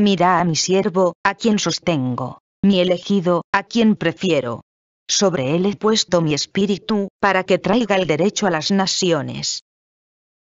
Mira a mi siervo, a quien sostengo, mi elegido, a quien prefiero. Sobre él he puesto mi espíritu, para que traiga el derecho a las naciones.